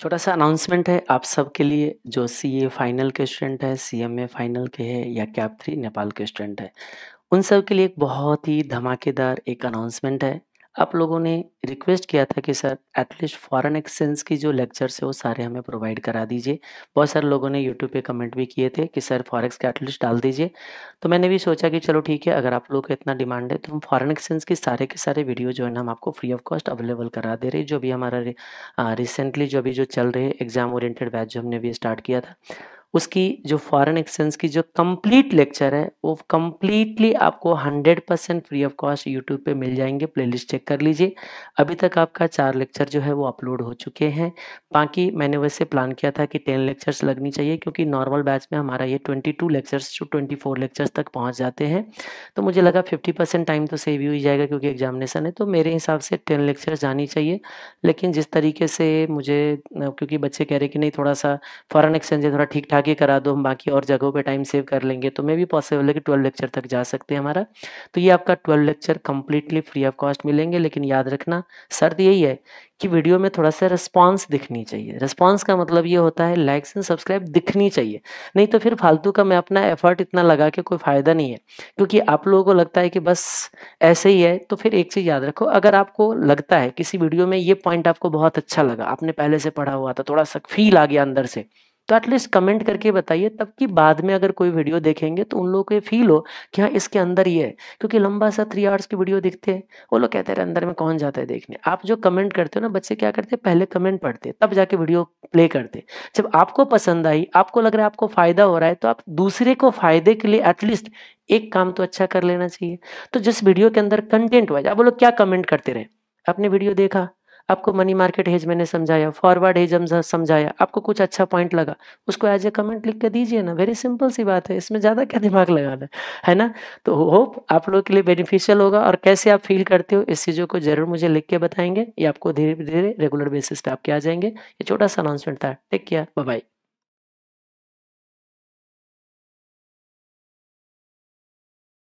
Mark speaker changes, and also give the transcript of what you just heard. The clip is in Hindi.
Speaker 1: छोटा सा अनाउंसमेंट है आप सब के लिए जो सी ए फाइनल के स्टूडेंट है सी एम ए फाइनल के है या कैप थ्री नेपाल के स्टूडेंट है उन सब के लिए एक बहुत ही धमाकेदार एक अनाउंसमेंट है आप लोगों ने रिक्वेस्ट किया था कि सर एटलीस्ट फॉरेन एक्सचेंज की जो लेक्चर्स है वो सारे हमें प्रोवाइड करा दीजिए बहुत सारे लोगों ने यूट्यूब पे कमेंट भी किए थे कि सर फॉरेक्स का एटलीस्ट डाल दीजिए तो मैंने भी सोचा कि चलो ठीक है अगर आप लोगों का इतना डिमांड है तो हम फॉरेन एक्सचेंज के सारे के सारे वीडियो जो है ना हम आपको फ्री ऑफ कॉस्ट अवेलेबल करा दे रहे जो भी हमारा रिसेंटली जो अभी जो चल रहे एग्जाम ओरिएंटेड बैच जो हमने भी स्टार्ट किया था उसकी जो फॉरेन एक्सचेंज की जो कंप्लीट लेक्चर है वो कंप्लीटली आपको 100 percent free of cost YouTube पे मिल जाएंगे प्लेलिस्ट चेक कर लीजिए अभी तक आपका चार लेक्चर जो है वो अपलोड हो चुके हैं बाकी मैंने वैसे प्लान किया था कि टेन लेक्चर्स लगनी चाहिए क्योंकि नॉर्मल बैच में हमारा ये twenty two lectures to twenty four lectures तक पहुँच जाते हैं तो मुझे लगा फिफ्टी परसेंट टाइम तो सेव ही हो जाएगा क्योंकि एग्जामिनेशन है तो मेरे हिसाब से टेन लेक्चर्स जानी चाहिए लेकिन जिस तरीके से मुझे क्योंकि बच्चे कह रहे कि नहीं थोड़ा सा फॉरन एक्सचेंज है थोड़ा ठीक ठाक आगे करा दो हम बाकी और जगहों पे टाइम सेव कर लेंगे तो मे भी पॉसिबल है कि ट्वेल्व लेक्चर तक जा सकते हैं हमारा तो ये आपका twelve lecture completely free of cost मिलेंगे लेकिन याद रखना शर्त यही है कि वीडियो में थोड़ा सा रिस्पॉन्स दिखनी चाहिए रिस्पॉन्स का मतलब ये होता है लाइक्स एंड सब्सक्राइब दिखनी चाहिए नहीं तो फिर फालतू का मैं अपना एफर्ट इतना लगा के कोई फ़ायदा नहीं है क्योंकि आप लोगों को लगता है कि बस ऐसे ही है तो फिर एक चीज़ याद रखो अगर आपको लगता है किसी वीडियो में ये पॉइंट आपको बहुत अच्छा लगा आपने पहले से पढ़ा हुआ था थोड़ा सा फील आ गया अंदर से तो एटलीस्ट कमेंट करके बताइए तब कि बाद में अगर कोई वीडियो देखेंगे तो उन लोगों को ये फील हो कि हाँ इसके अंदर ये है क्योंकि लंबा सा थ्री आवर्स की वीडियो देखते हैं वो लोग कहते हैं अंदर में कौन जाता है देखने आप जो कमेंट करते हो ना बच्चे क्या करते हैं पहले कमेंट पढ़ते तब जाके वीडियो प्ले करते जब आपको पसंद आई आपको लग रहा है आपको फ़ायदा हो रहा है तो आप दूसरे को फ़ायदे के लिए एटलीस्ट एक काम तो अच्छा कर लेना चाहिए तो जिस वीडियो के अंदर कंटेंट वाइज आप वो लोग क्या कमेंट करते रहे आपने वीडियो देखा आपको मनी मार्केट हेज मैंने समझाया फॉरवर्ड हेज हम समझाया आपको कुछ अच्छा पॉइंट लगा उसको एज ए कमेंट लिख के दीजिए ना वेरी सिंपल सी बात है इसमें ज़्यादा क्या दिमाग लगाना है ना तो होप आप लोगों के लिए बेनिफिशियल होगा और कैसे आप फील करते हो इस चीज़ों को जरूर मुझे लिख के बताएंगे ये आपको धीरे धीरे रेगुलर बेसिस पे आपके आ जाएंगे ये छोटा सा अनाउंसमेंट था टेक केयर बाय